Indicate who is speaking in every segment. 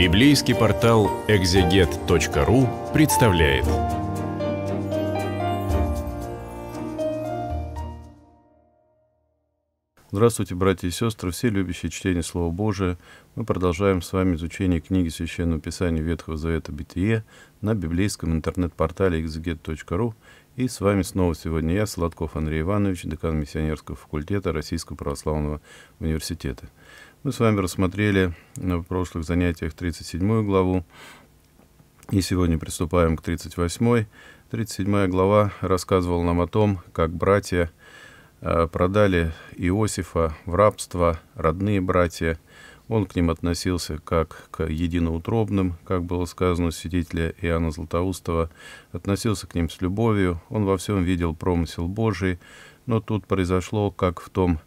Speaker 1: Библейский портал экзегет.ру представляет. Здравствуйте, братья и сестры, все любящие чтение Слова Божия. Мы продолжаем с вами изучение книги Священного Писания Ветхого Завета Бытие на библейском интернет-портале exeget.ru. И с вами снова сегодня я, Сладков Андрей Иванович, декан Миссионерского факультета Российского православного университета – мы с вами рассмотрели на прошлых занятиях 37 главу, и сегодня приступаем к 38. 37 глава рассказывала нам о том, как братья э, продали Иосифа в рабство, родные братья. Он к ним относился как к единоутробным, как было сказано у свидетеля Иоанна Златоустова, относился к ним с любовью, он во всем видел промысел Божий, но тут произошло, как в том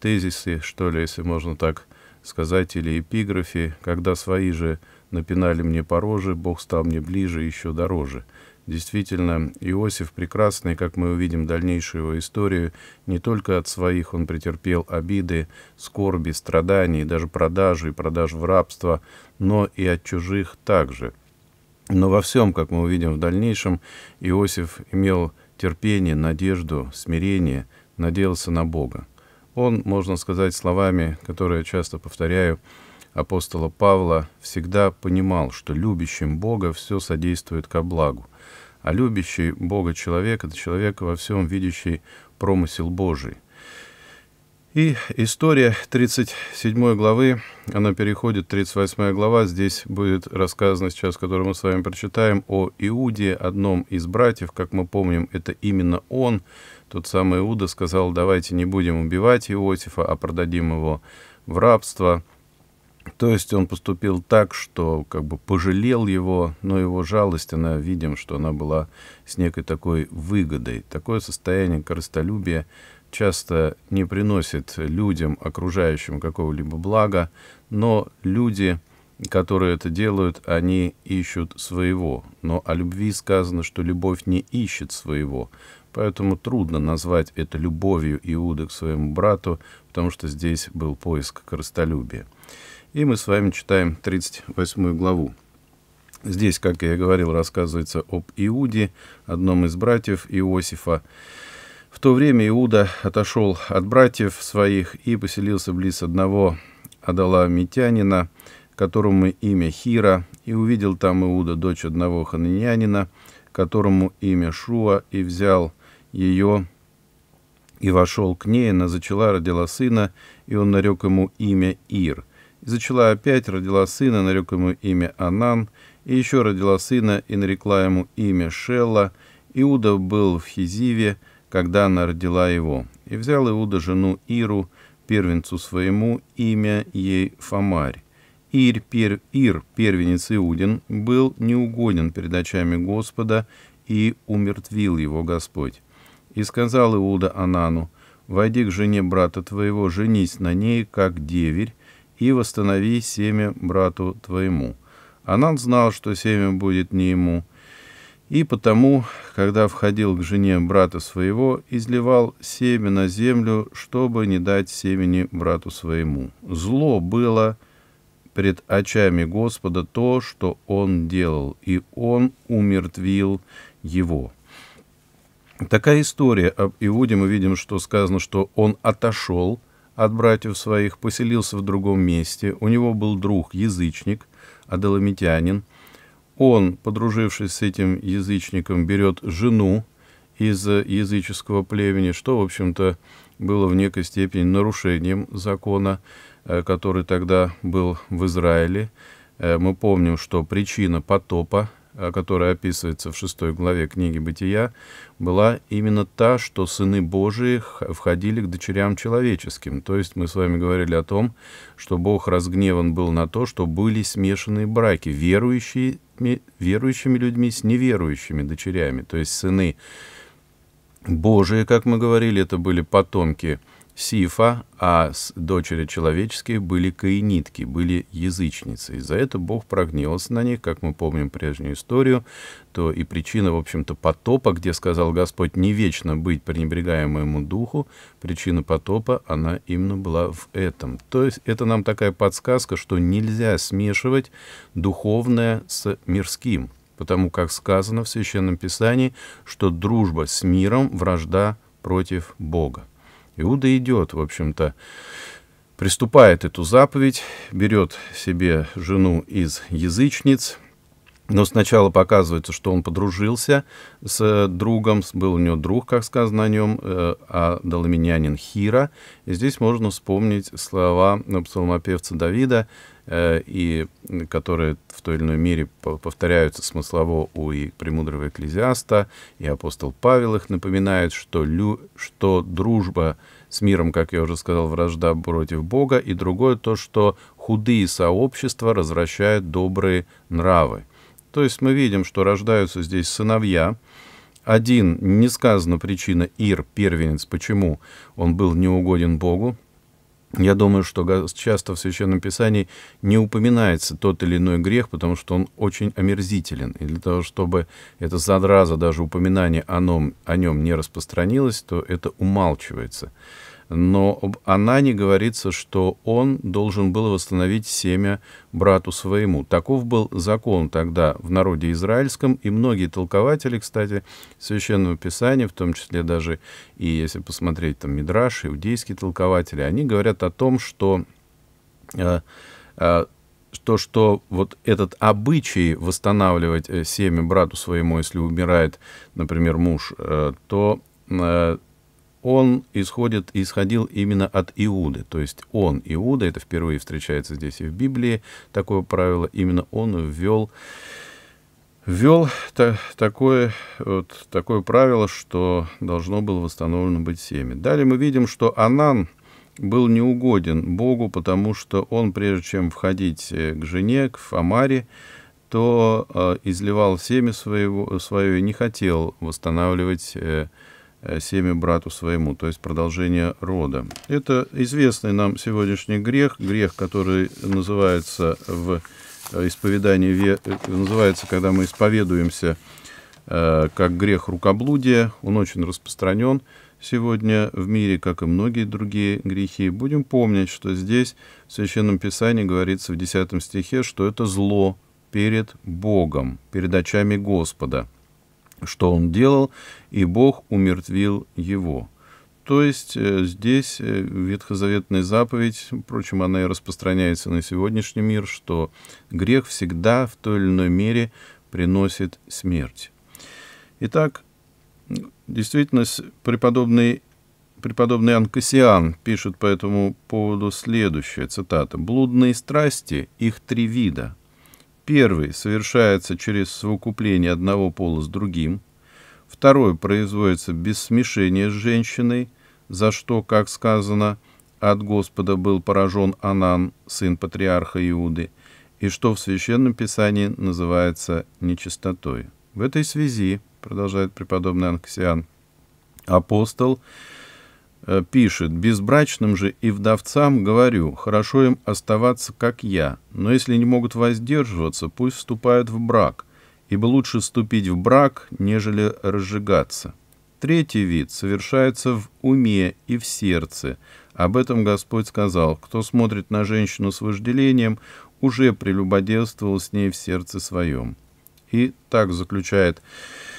Speaker 1: тезисе, что ли, если можно так сказать или эпиграфе, когда свои же напинали мне по роже, Бог стал мне ближе, и еще дороже. Действительно, Иосиф прекрасный, как мы увидим дальнейшую его историю, не только от своих он претерпел обиды, скорби, страданий, даже продажи и продаж в рабство, но и от чужих также. Но во всем, как мы увидим в дальнейшем, Иосиф имел терпение, надежду, смирение, надеялся на Бога. Он, можно сказать словами, которые я часто повторяю, апостола Павла, всегда понимал, что любящим Бога все содействует ко благу, а любящий Бога человек — это человек во всем видящий промысел Божий. И история 37 главы, она переходит, 38 глава, здесь будет рассказано сейчас, которую мы с вами прочитаем, о Иуде, одном из братьев, как мы помним, это именно он, тот самый Иуда сказал, давайте не будем убивать Иосифа, а продадим его в рабство. То есть он поступил так, что как бы пожалел его, но его жалость, она, видим, что она была с некой такой выгодой. Такое состояние корыстолюбия часто не приносит людям, окружающим какого-либо блага, но люди, которые это делают, они ищут своего. Но о любви сказано, что любовь не ищет своего. Поэтому трудно назвать это любовью Иуды к своему брату, потому что здесь был поиск корыстолюбия. И мы с вами читаем 38 главу. Здесь, как я и говорил, рассказывается об Иуде, одном из братьев Иосифа. В то время Иуда отошел от братьев своих и поселился близ одного Адаламитянина, которому имя Хира, и увидел там Иуда, дочь одного хананянина, которому имя Шуа, и взял ее и вошел к ней, она зачала, родила сына, и он нарек ему имя Ир. И зачала опять, родила сына, нарек ему имя Анан, и еще родила сына, и нарекла ему имя Шелла. Иуда был в Хизиве, когда она родила его. И взял Иуда жену Иру, первенцу своему, имя ей Фомарь. Ир, пер, Ир, первенец Иудин, был неугоден перед очами Господа, и умертвил его Господь. И сказал Иуда Анану, «Войди к жене брата твоего, женись на ней, как деверь, и восстанови семя брату твоему». Анан знал, что семя будет не ему, и потому, когда входил к жене брата своего, изливал семя на землю, чтобы не дать семени брату своему. Зло было пред очами Господа то, что он делал, и он умертвил его». Такая история об а Иуде, мы видим, что сказано, что он отошел от братьев своих, поселился в другом месте, у него был друг, язычник, адаламитянин. Он, подружившись с этим язычником, берет жену из языческого племени, что, в общем-то, было в некой степени нарушением закона, э, который тогда был в Израиле. Э, мы помним, что причина потопа Э, которая описывается в шестой главе книги «Бытия», была именно та, что сыны Божии входили к дочерям человеческим. То есть мы с вами говорили о том, что Бог разгневан был на то, что были смешанные браки, верующими верующими людьми с неверующими дочерями. То есть сыны Божии, как мы говорили, это были потомки Сифа, а с дочери человеческие были каинитки, были язычницы. И за это Бог прогневался на них, как мы помним прежнюю историю, то и причина, в общем-то, потопа, где сказал Господь не вечно быть пренебрегаемому духу, причина потопа, она именно была в этом. То есть это нам такая подсказка, что нельзя смешивать духовное с мирским, потому как сказано в Священном Писании, что дружба с миром — вражда против Бога. Иуда идет, в общем-то, приступает эту заповедь, берет себе жену из язычниц, но сначала показывается, что он подружился с э, другом, был у него друг, как сказано о нем, э, а доломинянин Хира. И здесь можно вспомнить слова псалмопевца Давида Э, и которые в той или иной мере повторяются смыслово у и премудрого экклезиаста, и апостол Павел их напоминает, что, лю, что дружба с миром, как я уже сказал, вражда против Бога, и другое то, что худые сообщества развращают добрые нравы. То есть мы видим, что рождаются здесь сыновья, один, не сказана причина Ир, первенец, почему он был неугоден Богу, я думаю, что часто в Священном Писании не упоминается тот или иной грех, потому что он очень омерзителен. И для того, чтобы это задраза, даже упоминание о нем, о нем не распространилось, то это умалчивается но она не говорится, что он должен был восстановить семя брату своему. Таков был закон тогда в народе израильском, и многие толкователи, кстати, Священного Писания, в том числе даже, и если посмотреть там Мидраш, иудейские толкователи, они говорят о том, что э, э, то, что вот этот обычай восстанавливать э, семя брату своему, если умирает, например, муж, э, то э, он исходит, исходил именно от Иуды. То есть он, Иуда, это впервые встречается здесь и в Библии, такое правило, именно он ввел, ввел та, такое, вот, такое правило, что должно было восстановлено быть семя. Далее мы видим, что Анан был неугоден Богу, потому что он, прежде чем входить э, к жене, к Фамаре, то э, изливал семя своего, свое и не хотел восстанавливать э, Э, семя брату своему, то есть продолжение рода. Это известный нам сегодняшний грех, грех, который называется в э, исповедании, э, называется, когда мы исповедуемся как грех рукоблудия, он очень распространен сегодня в мире, как и многие другие грехи. Будем помнить, что здесь в Священном Писании говорится в 10 стихе, что это зло перед Богом, перед очами Господа – что он делал, и Бог умертвил его. То есть э, здесь э, ветхозаветная заповедь, впрочем, она и распространяется на сегодняшний мир, что грех всегда в той или иной мере приносит смерть. Итак, действительно, преподобный, преподобный Анкасиан пишет по этому поводу следующее, цитата. «Блудные страсти, их три вида – Первый совершается через совокупление одного пола с другим. Второй производится без смешения с женщиной, за что, как сказано, от Господа был поражен Анан, сын патриарха Иуды, и что в Священном Писании называется нечистотой. В этой связи, продолжает преподобный Анксиан, апостол – Э, пишет, «Безбрачным же и вдовцам говорю, хорошо им оставаться, как я, но если не могут воздерживаться, пусть вступают в брак, ибо лучше вступить в брак, нежели разжигаться». Третий вид совершается в уме и в сердце. Об этом Господь сказал, «Кто смотрит на женщину с вожделением, уже прелюбодействовал с ней в сердце своем». И так заключает «Святой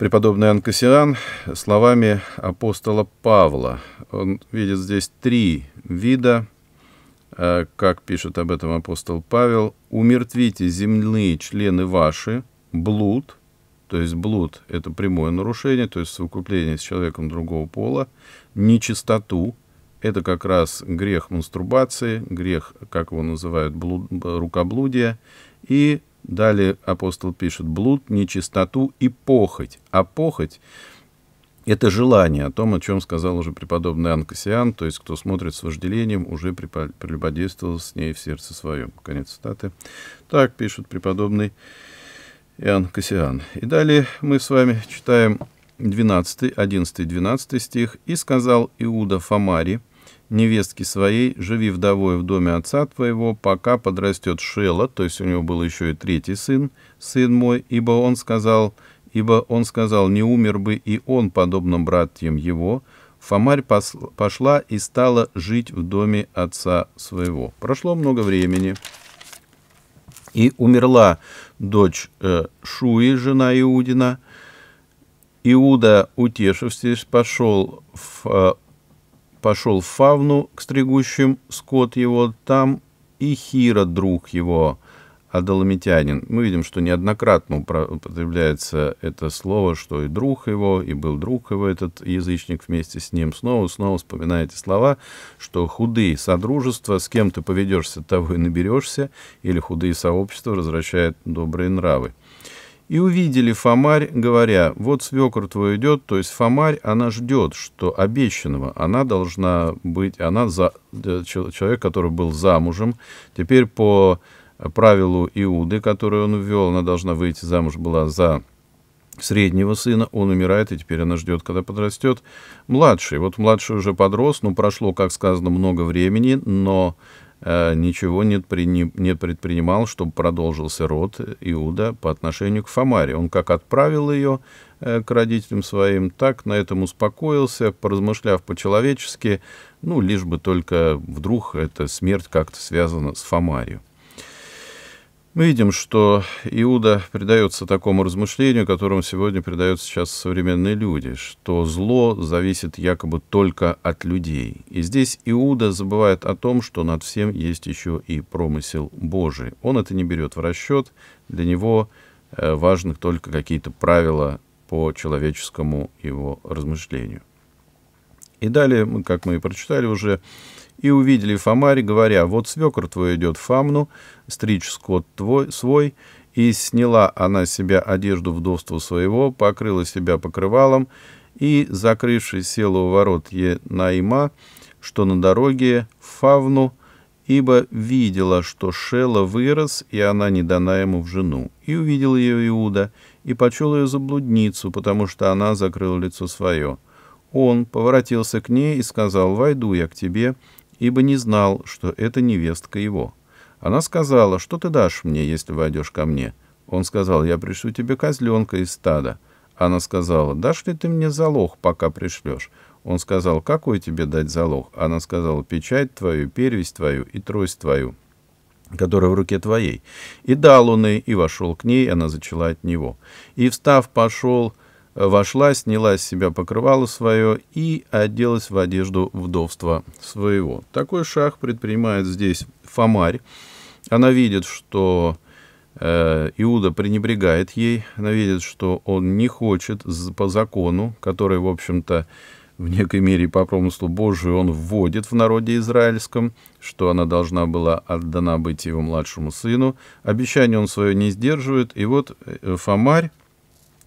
Speaker 1: преподобный Анкасиан словами апостола Павла. Он видит здесь три вида, э, как пишет об этом апостол Павел. «Умертвите земные члены ваши, блуд, то есть блуд — это прямое нарушение, то есть совокупление с человеком другого пола, нечистоту, это как раз грех мастурбации, грех, как его называют, блуд, рукоблудие, и Далее апостол пишет, блуд, нечистоту и похоть. А похоть — это желание, о том, о чем сказал уже преподобный Анкасиан, то есть кто смотрит с вожделением, уже прелюбодействовал с ней в сердце своем. Конец цитаты. Так пишет преподобный Иоанн Кассиан. И далее мы с вами читаем 12, 11, 12 стих. «И сказал Иуда Фомари, невестки своей, живи вдовой в доме отца твоего, пока подрастет Шела, то есть у него был еще и третий сын, сын мой, ибо он сказал, ибо он сказал, не умер бы и он, подобно братьям его, Фомарь пошла и стала жить в доме отца своего. Прошло много времени, и умерла дочь э, Шуи, жена Иудина. Иуда, утешившись, пошел в э, пошел в фавну к стригущим, скот его там, и Хира, друг его, Адаламитянин Мы видим, что неоднократно употребляется это слово, что и друг его, и был друг его этот язычник вместе с ним. Снова, снова вспоминаете слова, что худые содружества, с кем ты поведешься, того и наберешься, или худые сообщества возвращают добрые нравы. И увидели Фомарь, говоря, вот свекор твой идет, то есть Фомарь, она ждет, что обещанного, она должна быть, она за, э, человек, который был замужем, теперь по правилу Иуды, которое он ввел, она должна выйти замуж была за среднего сына, он умирает, и теперь она ждет, когда подрастет младший. Вот младший уже подрос, ну, прошло, как сказано, много времени, но Э, ничего не, предпринимал, чтобы продолжился род Иуда по отношению к Фомаре. Он как отправил ее э, к родителям своим, так на этом успокоился, поразмышляв по-человечески, ну, лишь бы только вдруг эта смерть как-то связана с Фомарью. Мы видим, что Иуда предается такому размышлению, которому сегодня предаются сейчас современные люди, что зло зависит якобы только от людей. И здесь Иуда забывает о том, что над всем есть еще и промысел Божий. Он это не берет в расчет, для него э, важны только какие-то правила по человеческому его размышлению. И далее, как мы и прочитали уже, и увидели Фомарь, говоря, «Вот свекр твой идет в Фамну, стричь скот твой, свой». И сняла она себя одежду вдовства своего, покрыла себя покрывалом, и, закрывшись, села у ворот Енаима, что на дороге в Фавну, ибо видела, что Шела вырос, и она не дана ему в жену. И увидел ее Иуда, и почел ее заблудницу, потому что она закрыла лицо свое. Он поворотился к ней и сказал, «Войду я к тебе, ибо не знал, что это невестка его. Она сказала, что ты дашь мне, если войдешь ко мне? Он сказал, я пришлю тебе козленка из стада. Она сказала, дашь ли ты мне залог, пока пришлешь? Он сказал, какой тебе дать залог? Она сказала, печать твою, перевесь твою и трость твою, которая в руке твоей. И дал он ей, и вошел к ней, она зачала от него. И, встав, пошел вошла, сняла с себя покрывало свое и оделась в одежду вдовства своего. Такой шаг предпринимает здесь Фомарь. Она видит, что э, Иуда пренебрегает ей, она видит, что он не хочет по закону, который, в общем-то, в некой мере по промыслу Божию он вводит в народе израильском, что она должна была отдана быть его младшему сыну. Обещание он свое не сдерживает, и вот э, Фомарь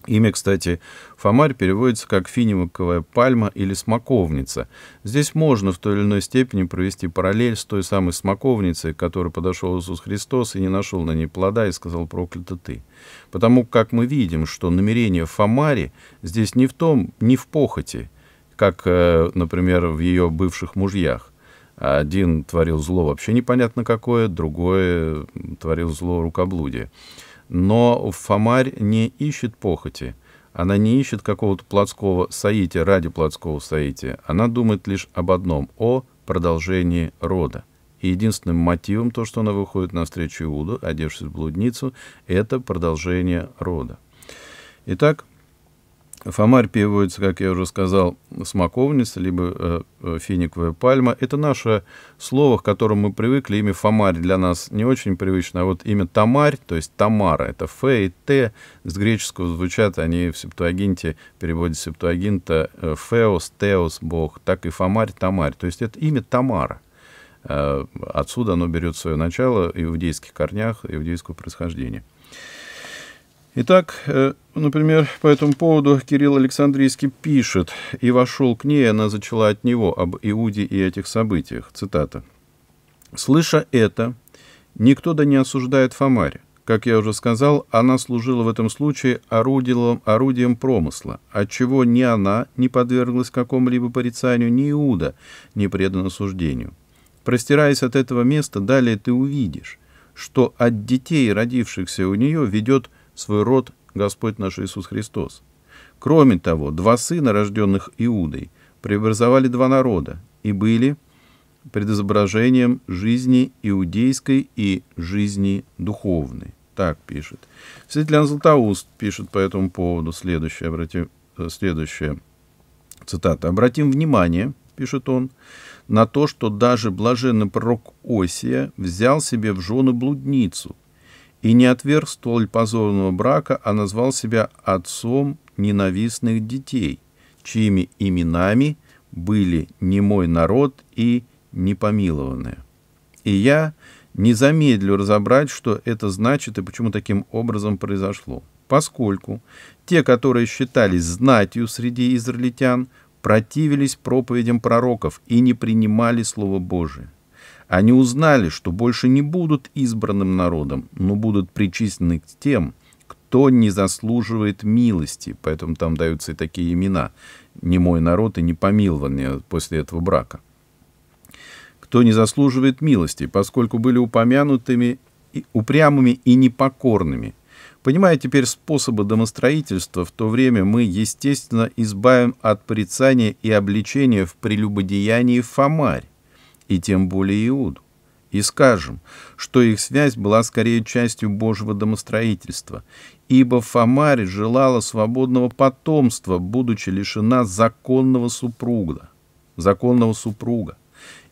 Speaker 1: Имя, кстати, Фомарь переводится как финиковая пальма или смоковница. Здесь можно в той или иной степени провести параллель с той самой смоковницей, к которой подошел Иисус Христос и не нашел на ней плода и сказал «проклята ты». Потому как мы видим, что намерение Фомари здесь не в том, не в похоти, как, э, например, в ее бывших мужьях. Один творил зло вообще непонятно какое, другое творил зло рукоблудие. Но Фомарь не ищет похоти. Она не ищет какого-то плотского соития ради плотского соития. Она думает лишь об одном — о продолжении рода. И единственным мотивом то, что она выходит навстречу Иуду, одевшись в блудницу, это продолжение рода. Итак, Фомарь переводится, как я уже сказал, смоковница, либо э, э, финиковая пальма. Это наше слово, к которому мы привыкли. Имя Фомарь для нас не очень привычно, а вот имя Тамарь, то есть Тамара, это Ф и Т, с греческого звучат они в септуагинте, в переводе септуагинта э, Феос, Теос, Бог, так и Фомарь, Тамарь. То есть это имя Тамара. Э, отсюда оно берет свое начало в иудейских корнях, иудейского происхождения. Итак, э, например, по этому поводу Кирилл Александрийский пишет, «И вошел к ней, она зачала от него об Иуде и этих событиях». Цитата. «Слыша это, никто да не осуждает Фомарь. Как я уже сказал, она служила в этом случае орудием, орудием промысла, отчего ни она не подверглась какому-либо порицанию, ни Иуда не предан осуждению. Простираясь от этого места, далее ты увидишь, что от детей, родившихся у нее, ведет свой род Господь наш Иисус Христос. Кроме того, два сына, рожденных Иудой, преобразовали два народа и были предизображением жизни иудейской и жизни духовной. Так пишет. Святитель Златоуст пишет по этому поводу следующее, обрати э, следующее цитата. «Обратим внимание, — пишет он, — на то, что даже блаженный пророк Осия взял себе в жены блудницу, и не отверг столь позорного брака, а назвал себя отцом ненавистных детей, чьими именами были «не мой народ» и «непомилованные». И я не замедлю разобрать, что это значит и почему таким образом произошло. Поскольку те, которые считались знатью среди израильтян, противились проповедям пророков и не принимали Слово Божие. Они узнали, что больше не будут избранным народом, но будут причислены к тем, кто не заслуживает милости, поэтому там даются и такие имена «не мой народ» и «не помилование» после этого брака. «Кто не заслуживает милости, поскольку были упомянутыми упрямыми и непокорными». Понимая теперь способы домостроительства, в то время мы, естественно, избавим от порицания и обличения в прелюбодеянии Фомарь, и тем более Иуду, и скажем, что их связь была скорее частью Божьего домостроительства, ибо Фомарь желала свободного потомства, будучи лишена законного супруга. Законного супруга.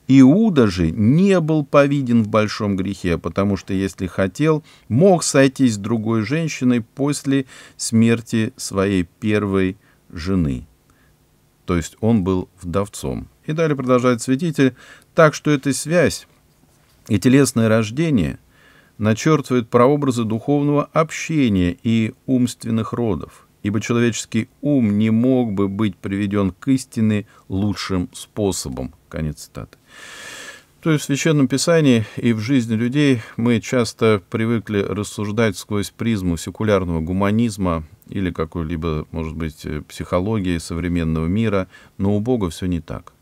Speaker 1: Иуда же не был повиден в большом грехе, потому что, если хотел, мог сойтись с другой женщиной после смерти своей первой жены. То есть он был вдовцом. И далее продолжает свидетель. Так что эта связь и телесное рождение начертывает прообразы духовного общения и умственных родов, ибо человеческий ум не мог бы быть приведен к истине лучшим способом. Конец цитаты. То есть в Священном Писании и в жизни людей мы часто привыкли рассуждать сквозь призму секулярного гуманизма или какой-либо, может быть, психологии современного мира, но у Бога все не так.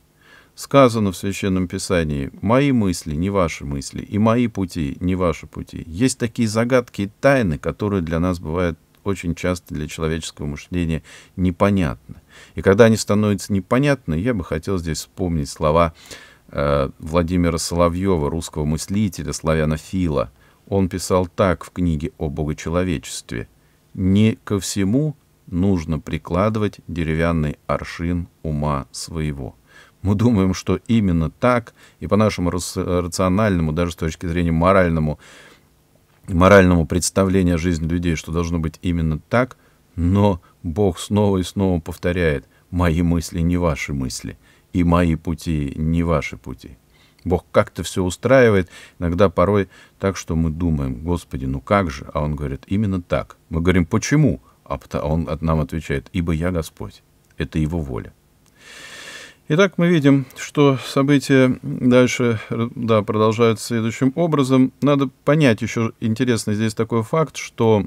Speaker 1: Сказано в Священном Писании, мои мысли, не ваши мысли, и мои пути, не ваши пути. Есть такие загадки и тайны, которые для нас бывают очень часто для человеческого мышления непонятны. И когда они становятся непонятны, я бы хотел здесь вспомнить слова э, Владимира Соловьева, русского мыслителя, славянофила. Он писал так в книге о богочеловечестве. «Не ко всему нужно прикладывать деревянный аршин ума своего» мы думаем, что именно так, и по нашему рациональному, даже с точки зрения моральному, моральному представлению о жизни людей, что должно быть именно так, но Бог снова и снова повторяет, мои мысли не ваши мысли, и мои пути не ваши пути. Бог как-то все устраивает, иногда порой так, что мы думаем, Господи, ну как же? А Он говорит, именно так. Мы говорим, почему? А, а Он от нам отвечает, ибо я Господь, это Его воля. Итак, мы видим, что события дальше да, продолжаются следующим образом. Надо понять еще интересный здесь такой факт, что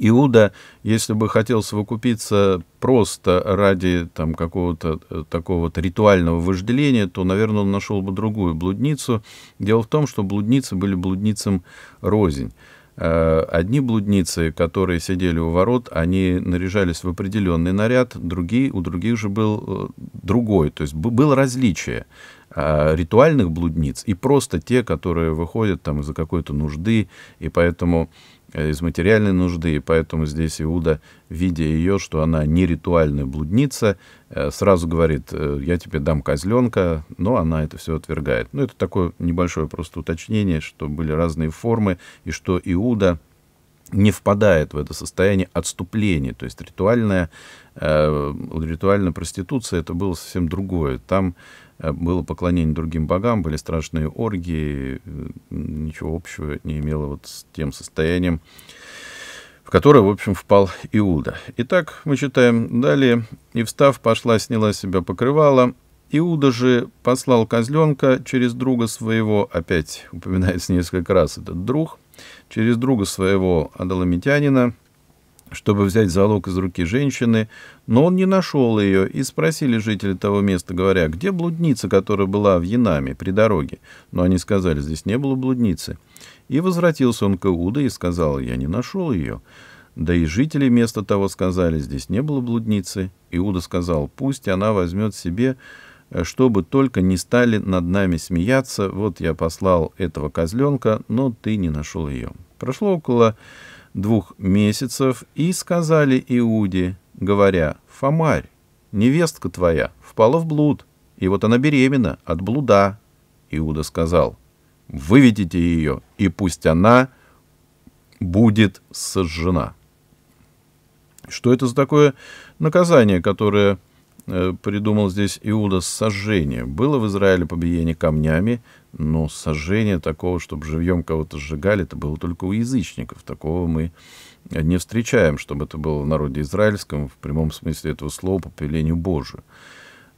Speaker 1: Иуда, если бы хотел совокупиться просто ради там, какого-то э, такого -то ритуального вожделения, то, наверное, он нашел бы другую блудницу. Дело в том, что блудницы были блудницам рознь. Э, одни блудницы, которые сидели у ворот, они наряжались в определенный наряд, другие, у других же был э, другой, то есть было различие э, ритуальных блудниц и просто те, которые выходят там из-за какой-то нужды, и поэтому Э, из материальной нужды, и поэтому здесь Иуда, видя ее, что она не ритуальная блудница, э, сразу говорит, «Э, я тебе дам козленка, но она это все отвергает. Ну, это такое небольшое просто уточнение, что были разные формы, и что Иуда не впадает в это состояние отступления. То есть ритуальная, э, ритуальная проституция это было совсем другое. Там э, было поклонение другим богам, были страшные оргии, э, ничего общего не имело вот с тем состоянием, в которое, в общем, впал Иуда. Итак, мы читаем далее. «И встав, пошла, сняла себя покрывало, Иуда же послал козленка через друга своего, опять упоминается несколько раз этот друг, через друга своего адаламитянина, чтобы взять залог из руки женщины, но он не нашел ее, и спросили жители того места, говоря, где блудница, которая была в Янаме при дороге. Но они сказали, здесь не было блудницы. И возвратился он к Иуда и сказал, я не нашел ее. Да и жители места того сказали, здесь не было блудницы. Иуда сказал, пусть она возьмет себе чтобы только не стали над нами смеяться. Вот я послал этого козленка, но ты не нашел ее. Прошло около двух месяцев, и сказали Иуде, говоря, «Фомарь, невестка твоя впала в блуд, и вот она беременна от блуда». Иуда сказал, «Выведите ее, и пусть она будет сожжена». Что это за такое наказание, которое Э, придумал здесь Иуда сожжение. Было в Израиле побиение камнями, но сожжение такого, чтобы живьем кого-то сжигали, это было только у язычников. Такого мы не встречаем, чтобы это было в народе израильском, в прямом смысле этого слова, по повелению Божию.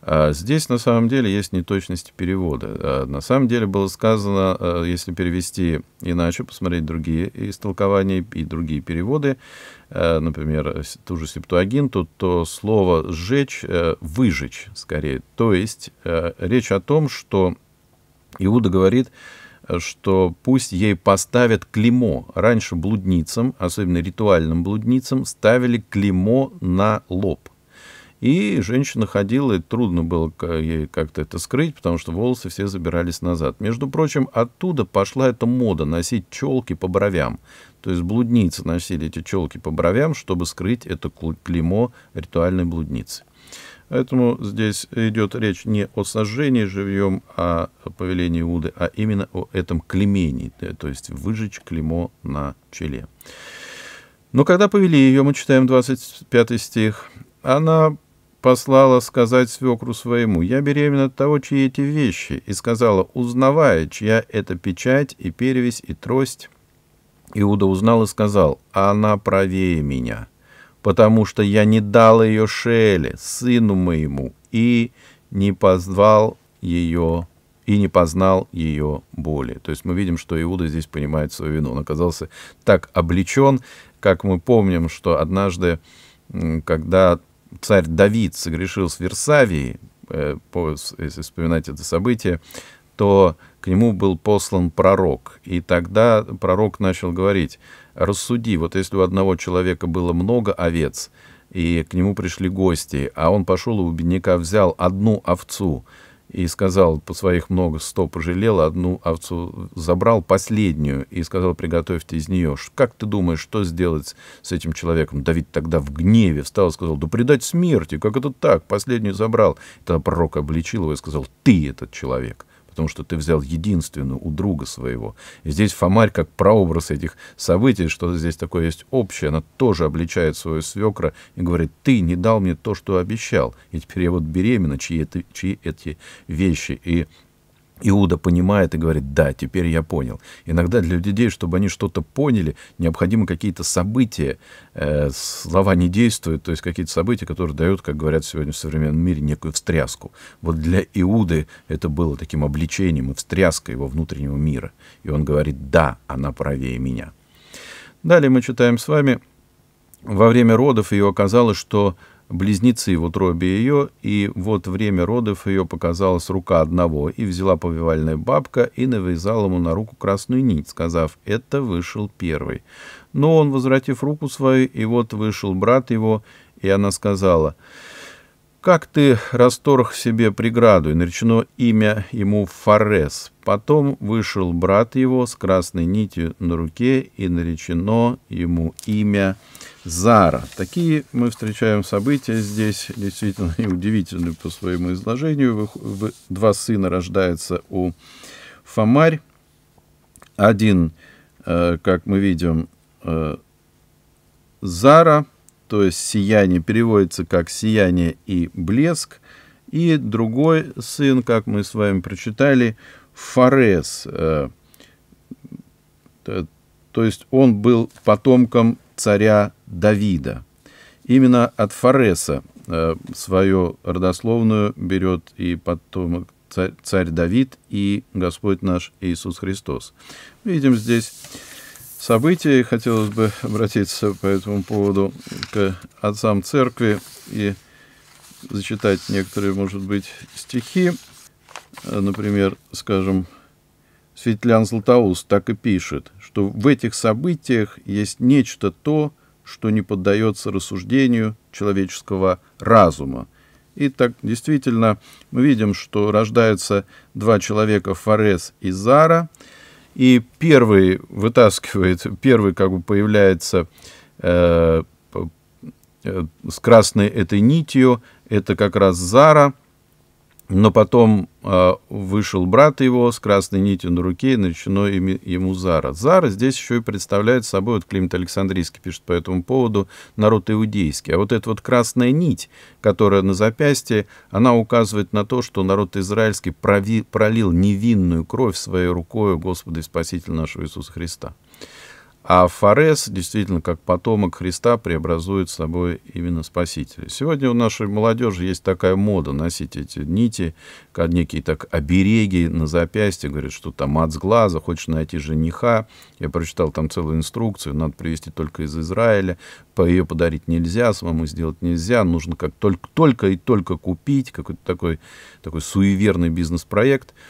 Speaker 1: А здесь на самом деле есть неточность перевода. А на самом деле было сказано, а, если перевести иначе, посмотреть другие истолкования и другие переводы, например, ту же септуагинту, то слово «сжечь» — «выжечь» скорее. То есть речь о том, что Иуда говорит, что пусть ей поставят клеймо. Раньше блудницам, особенно ритуальным блудницам, ставили клеймо на лоб — и женщина ходила, и трудно было ей как-то это скрыть, потому что волосы все забирались назад. Между прочим, оттуда пошла эта мода носить челки по бровям. То есть блудницы носили эти челки по бровям, чтобы скрыть это клеймо ритуальной блудницы. Поэтому здесь идет речь не о сожжении живьем, а о повелении Уды, а именно о этом клемении, то есть выжечь клеймо на челе. Но когда повели ее, мы читаем 25 стих, она послала сказать свекру своему, «Я беременна от того, чьи эти вещи», и сказала, узнавая, чья это печать и перевесь и трость. Иуда узнал и сказал, «Она правее меня, потому что я не дал ее Шеле, сыну моему, и не позвал ее и не познал ее боли. То есть мы видим, что Иуда здесь понимает свою вину. Он оказался так облечен, как мы помним, что однажды, когда царь Давид согрешил с Версавией, э, если вспоминать это событие, то к нему был послан пророк. И тогда пророк начал говорить, рассуди, вот если у одного человека было много овец, и к нему пришли гости, а он пошел и у бедняка взял одну овцу, и сказал, по своих много сто пожалел, одну овцу забрал, последнюю, и сказал, приготовьте из нее. Как ты думаешь, что сделать с этим человеком? Давид тогда в гневе встал и сказал, да предать смерти, как это так, последнюю забрал. И тогда пророк обличил его и сказал, ты этот человек. — потому что ты взял единственную у друга своего. И здесь Фомарь, как прообраз этих событий, что здесь такое есть общее, она тоже обличает своего свекра и говорит, ты не дал мне то, что обещал, и теперь я вот беременна, чьи, это, чьи эти вещи. И Иуда понимает и говорит, да, теперь я понял. Иногда для людей, чтобы они что-то поняли, необходимы какие-то события. Э, слова не действуют, то есть какие-то события, которые дают, как говорят сегодня в современном мире, некую встряску. Вот для Иуды это было таким обличением и встряской его внутреннего мира. И он говорит, да, она правее меня. Далее мы читаем с вами. Во время родов ее оказалось, что близнецы в утробе ее, и вот время родов ее показалась рука одного, и взяла повивальная бабка и навязала ему на руку красную нить, сказав «это вышел первый». Но он, возвратив руку свою, и вот вышел брат его, и она сказала «Как ты расторг себе преграду?» И наречено имя ему Форес. Потом вышел брат его с красной нитью на руке, и наречено ему имя Форес. Зара. Такие мы встречаем события здесь, действительно и удивительны по своему изложению. Два сына рождается у Фомарь. Один, э, как мы видим, э, Зара, то есть сияние, переводится как сияние и блеск. И другой сын, как мы с вами прочитали, Форес. Э, то есть он был потомком царя Давида. Именно от Фареса э, свою родословную берет и потом царь, Давид и Господь наш Иисус Христос. Видим здесь события, и хотелось бы обратиться по этому поводу к отцам церкви и зачитать некоторые, может быть, стихи. Э, например, скажем, Светлян Златоуст так и пишет, что в этих событиях есть нечто то, что не поддается рассуждению человеческого разума. И так действительно мы видим, что рождаются два человека, Форес и Зара, и первый вытаскивает, первый как бы появляется э, э с красной этой нитью, это как раз Зара – но потом а, вышел брат его с красной нитью на руке и наречено ему Зара. Зара здесь еще и представляет собой, вот Климент Александрийский пишет по этому поводу, народ иудейский. А вот эта вот красная нить, которая на запястье, она указывает на то, что народ израильский прови, пролил невинную кровь своей рукой Господа и Спасителя нашего Иисуса Христа. А Форес, действительно, как потомок Христа, преобразует собой именно Спасителя. Сегодня у нашей молодежи есть такая мода носить эти нити, как некие так обереги на запястье, говорят, что там от сглаза, хочешь найти жениха. Я прочитал там целую инструкцию, надо привезти только из Израиля, по ее подарить нельзя, самому сделать нельзя, нужно как только, только и только купить, какой-то такой, такой суеверный бизнес-проект –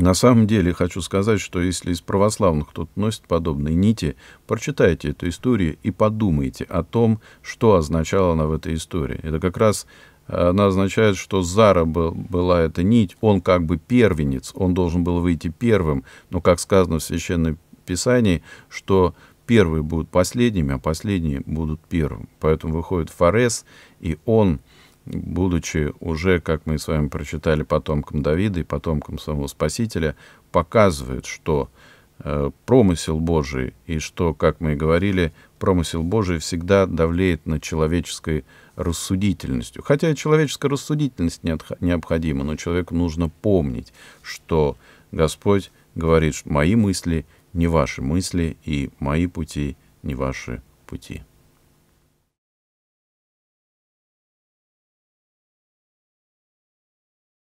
Speaker 1: на самом деле хочу сказать, что если из православных кто-то носит подобные нити, прочитайте эту историю и подумайте о том, что означала она в этой истории. Это как раз э, она означает, что Зара был, была эта нить, он как бы первенец, он должен был выйти первым, но, как сказано в Священном Писании, что первые будут последними, а последние будут первым. Поэтому выходит Форес, и он будучи уже, как мы с вами прочитали, потомком Давида и потомком самого Спасителя, показывает, что э, промысел Божий и что, как мы и говорили, промысел Божий всегда давлеет на человеческой рассудительностью. Хотя человеческая рассудительность необходима, но человеку нужно помнить, что Господь говорит, что мои мысли не ваши мысли и мои пути не ваши пути.